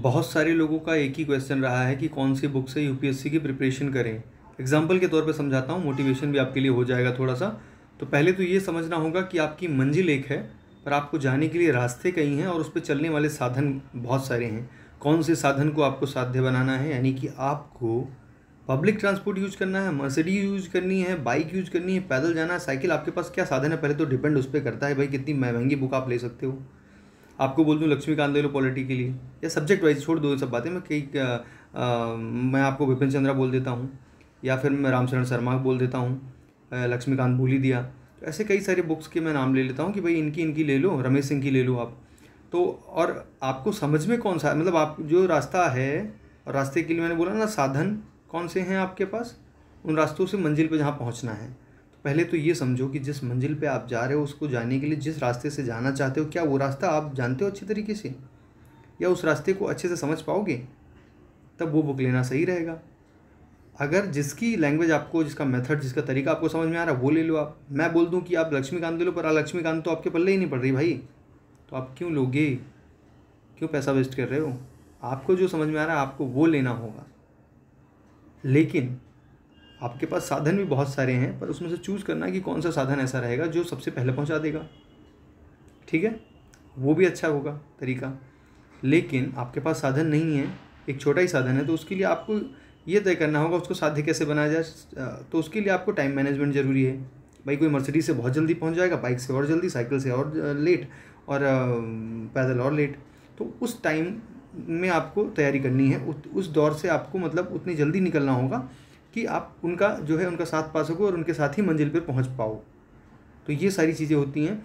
बहुत सारे लोगों का एक ही क्वेश्चन रहा है कि कौन सी बुक से यूपीएससी की प्रिपरेशन करें एग्जाम्पल के तौर पर समझाता हूँ मोटिवेशन भी आपके लिए हो जाएगा थोड़ा सा तो पहले तो ये समझना होगा कि आपकी मंजिल एक है पर आपको जाने के लिए रास्ते कई हैं और उस पर चलने वाले साधन बहुत सारे हैं कौन से साधन को आपको साध्य बनाना है यानी कि आपको पब्लिक ट्रांसपोर्ट यूज करना है मर्सिडी यूज करनी है बाइक यूज करनी है पैदल जाना है साइकिल आपके पास क्या साधन है पहले तो डिपेंड उस पर करता है भाई कितनी महंगी बुक आप ले सकते हो आपको बोल दूँ लक्ष्मीकांत ले लो पॉलिटी के लिए या सब्जेक्ट वाइज छोड़ दो सब बातें मैं कई मैं आपको विपिन चंद्रा बोल देता हूँ या फिर मैं रामचरण शर्मा बोल देता हूँ लक्ष्मीकांत भूल ही दिया तो ऐसे कई सारे बुक्स के मैं नाम ले लेता हूँ कि भाई इनकी इनकी ले लो रमेश सिंह की ले लो आप तो और आपको समझ में कौन सा मतलब आप जो रास्ता है और रास्ते के लिए मैंने बोला ना साधन कौन से हैं आपके पास उन रास्तों से मंजिल पर जहाँ पहुँचना है पहले तो ये समझो कि जिस मंजिल पे आप जा रहे हो उसको जाने के लिए जिस रास्ते से जाना चाहते हो क्या वो रास्ता आप जानते हो अच्छी तरीके से या उस रास्ते को अच्छे से समझ पाओगे तब वो बुक लेना सही रहेगा अगर जिसकी लैंग्वेज आपको जिसका मेथड जिसका तरीका आपको समझ में आ रहा है वो ले लो आप मैं बोल दूँ कि आप लक्ष्मीकांत ले लो पर लक्ष्मीकांत तो आपके पल्ले ही नहीं पड़ रही भाई तो आप क्यों लोगे क्यों पैसा वेस्ट कर रहे हो आपको जो समझ में आ रहा है आपको वो लेना होगा लेकिन आपके पास साधन भी बहुत सारे हैं पर उसमें से चूज़ करना कि कौन सा साधन ऐसा रहेगा जो सबसे पहले पहुंचा देगा ठीक है वो भी अच्छा होगा तरीका लेकिन आपके पास साधन नहीं है एक छोटा ही साधन है तो उसके लिए आपको ये तय करना होगा उसको साध्य कैसे बनाया जाए तो उसके लिए आपको टाइम मैनेजमेंट ज़रूरी है भाई कोई मर्सिडीज से बहुत जल्दी पहुंच जाएगा बाइक से और जल्दी साइकिल से और लेट और पैदल और लेट तो उस टाइम में आपको तैयारी करनी है उस दौर से आपको मतलब उतनी जल्दी निकलना होगा कि आप उनका जो है उनका साथ पा सको और उनके साथ ही मंजिल पर पहुँच पाओ तो ये सारी चीज़ें होती हैं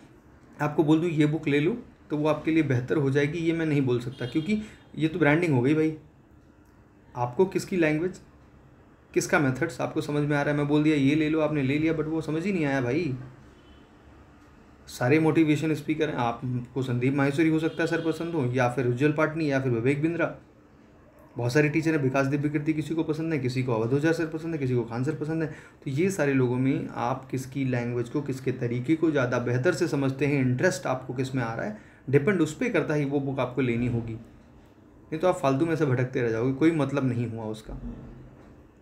आपको बोल दूँ ये बुक ले लो तो वो आपके लिए बेहतर हो जाएगी ये मैं नहीं बोल सकता क्योंकि ये तो ब्रांडिंग हो गई भाई आपको किसकी लैंग्वेज किसका मेथड्स आपको समझ में आ रहा है मैं बोल दिया ये ले लो आपने ले लिया बट वो समझ ही नहीं आया भाई सारे मोटिवेशन स्पीकर हैं आपको संदीप माहेश्वरी हो सकता है सर पसंद हो या फिर उज्जवल पाटनी या फिर विवेक बिंद्रा बहुत सारे टीचर हैं विकास दिव्य कृति किसी को पसंद है किसी को अवधोजा सर पसंद है किसी को खान सर पसंद है तो ये सारे लोगों में आप किसकी लैंग्वेज को किसके तरीके को ज़्यादा बेहतर से समझते हैं इंटरेस्ट आपको किस में आ रहा है डिपेंड उस पर करता है वो बुक आपको लेनी होगी नहीं तो आप फालतू में से भटकते रह जाओगे कोई मतलब नहीं हुआ उसका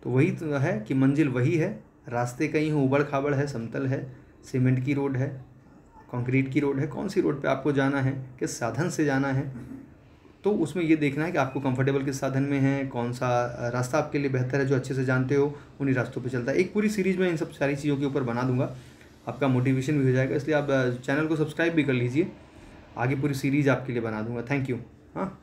तो वही तो है कि मंजिल वही है रास्ते कहीं हो उबड़ खाबड़ है समतल है सीमेंट की रोड है कंक्रीट की रोड है कौन सी रोड पे आपको जाना है किस साधन से जाना है तो उसमें ये देखना है कि आपको कंफर्टेबल किस साधन में है कौन सा रास्ता आपके लिए बेहतर है जो अच्छे से जानते हो उन्हीं रास्तों पर चलता है एक पूरी सीरीज़ में इन सब सारी चीज़ों के ऊपर बना दूंगा आपका मोटिवेशन भी हो जाएगा इसलिए आप चैनल को सब्सक्राइब भी कर लीजिए आगे पूरी सीरीज़ आपके लिए बना दूंगा थैंक यू हाँ